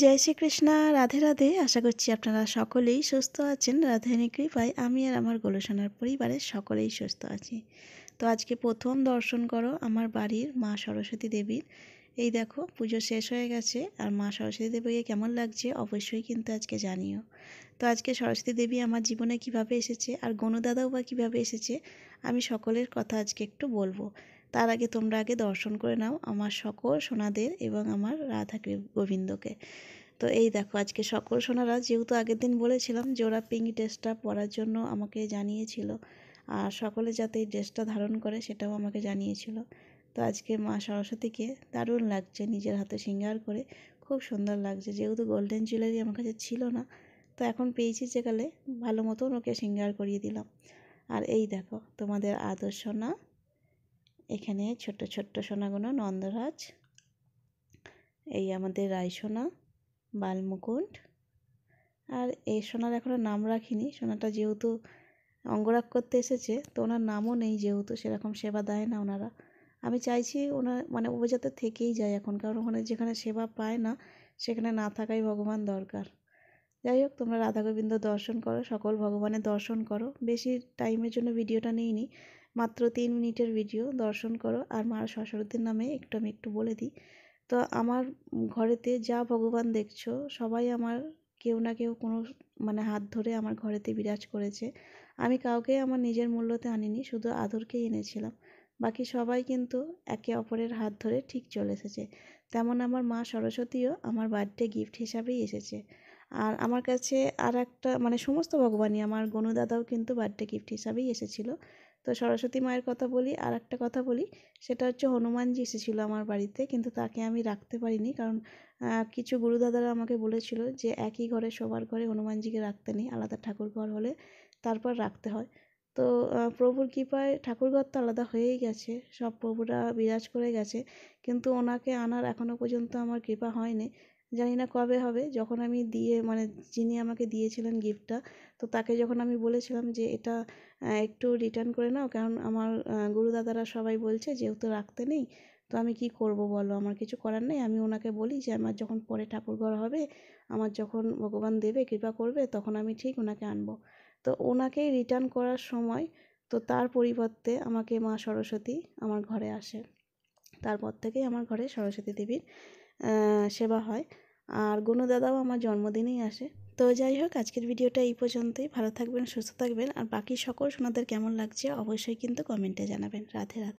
জয় শ্রীকৃষ্ণা রাধে রাধে আশা করছি আপনারা সকলেই সুস্থ আছেন রাধারানী কৃপায় আমি আর আমার গোলসোনার পরিবারের সকলেই সুস্থ আছি তো আজকে প্রথম দর্শন করো আমার বাড়ির মা সরস্বতী দেবীর এই দেখো পুজো শেষ হয়ে গেছে আর মা সরস্বতী দেবীকে কেমন লাগছে অবশ্যই কিন্তু আজকে জানিও তো আজকে সরস্বতী দেবী আমার জীবনে কিভাবে এসেছে আর গণদাদাও বা কীভাবে এসেছে আমি সকলের কথা আজকে একটু বলবো তার আগে তোমরা আগে দর্শন করে নাও আমার সকল সোনাদের এবং আমার রাধা গোবিন্দকে তো এই দেখো আজকে সকল সোনারা যেহেতু আগের দিন বলেছিলাম যে ওরা পিঙ্ক ড্রেসটা পরার জন্য আমাকে জানিয়েছিল আর সকলে যাতে এই ড্রেসটা ধারণ করে সেটাও আমাকে জানিয়েছিল তো আজকে মা সরস্বতীকে দারুণ লাগছে নিজের হাতে সিঙ্গার করে খুব সুন্দর লাগছে যেহেতু গোল্ডেন জুয়েলারি আমার কাছে ছিল না তো এখন পেয়েছি যে কালে ভালো মতন ওকে সিঙ্গার করিয়ে দিলাম আর এই দেখো তোমাদের আদর্শ না এখানে ছোট্ট ছোট্ট সোনাগুলো নন্দরাজ এই আমাদের রায়সোনা বালমুকুণ্ড আর এই সোনার এখনও নাম রাখিনি সোনাটা যেহেতু অঙ্গরাগ করতে এসেছে তো ওনার নামও নেই যেহেতু সেরকম সেবা দেয় না ওনারা আমি চাইছি ওনার মানে ও যাতে থেকেই যায় এখন কারণ ওখানে যেখানে সেবা পায় না সেখানে না থাকাই ভগবান দরকার যাই হোক তোমরা রাধাগোবিন্দ দর্শন করো সকল ভগবানের দর্শন করো বেশি টাইমের জন্য ভিডিওটা নি মাত্র তিন মিনিটের ভিডিও দর্শন করো আর মা সরস্বতীর নামে একটু আমি একটু বলে দিই তো আমার ঘরেতে যা ভগবান দেখছো সবাই আমার কেউ না কেউ কোনো মানে হাত ধরে আমার ঘরেতে বিরাজ করেছে আমি কাউকে আমার নিজের মূল্যতে আনিনি শুধু আদরকেই এনেছিলাম বাকি সবাই কিন্তু একে অপরের হাত ধরে ঠিক চলে এসেছে তেমন আমার মা সরস্বতীও আমার বার্থডে গিফট হিসাবেই এসেছে আর আমার কাছে আর একটা মানে সমস্ত ভগবানই আমার গনুদাদাও দাদাও কিন্তু বার্থডে গিফট হিসাবেই এসেছিলো তো সরস্বতী মায়ের কথা বলি আর একটা কথা বলি সেটা হচ্ছে হনুমানজি এসেছিল আমার বাড়িতে কিন্তু তাকে আমি রাখতে পারিনি কারণ কিছু গুরুদাদারা আমাকে বলেছিল যে একই ঘরে সবার ঘরে হনুমানজিকে রাখতে নেই আলাদা ঠাকুর ঘর হলে তারপর রাখতে হয় তো প্রভুর কৃপায় ঠাকুরঘর তো আলাদা হয়েই গেছে সব প্রভুরা বিরাজ করে গেছে কিন্তু ওনাকে আনার এখনও পর্যন্ত আমার কৃপা হয়নি জানি না কবে হবে যখন আমি দিয়ে মানে যিনি আমাকে দিয়েছিলেন গিফটটা তো তাকে যখন আমি বলেছিলাম যে এটা একটু রিটার্ন করে নাও কারণ আমার গুরুদাদারা সবাই বলছে যেহেতু রাখতে নেই তো আমি কি করব বলো আমার কিছু করার নেই আমি ওনাকে বলি যে আমার যখন পরে ঠাকুর ঘর হবে আমার যখন ভগবান দেবে কৃপা করবে তখন আমি ঠিক ওনাকে আনবো তো ওনাকেই রিটার্ন করার সময় তো তার পরিবর্তে আমাকে মা সরস্বতী আমার ঘরে আসে তারপর থেকেই আমার ঘরে সরস্বতী দেবীর সেবা হয় আর দাদাও আমার জন্মদিনেই আসে তো যাই হোক আজকের ভিডিওটা এই পর্যন্তই ভালো থাকবেন সুস্থ থাকবেন আর বাকি সকল সোনাদের কেমন লাগছে অবশ্যই কিন্তু কমেন্টে জানাবেন রাধে রাধে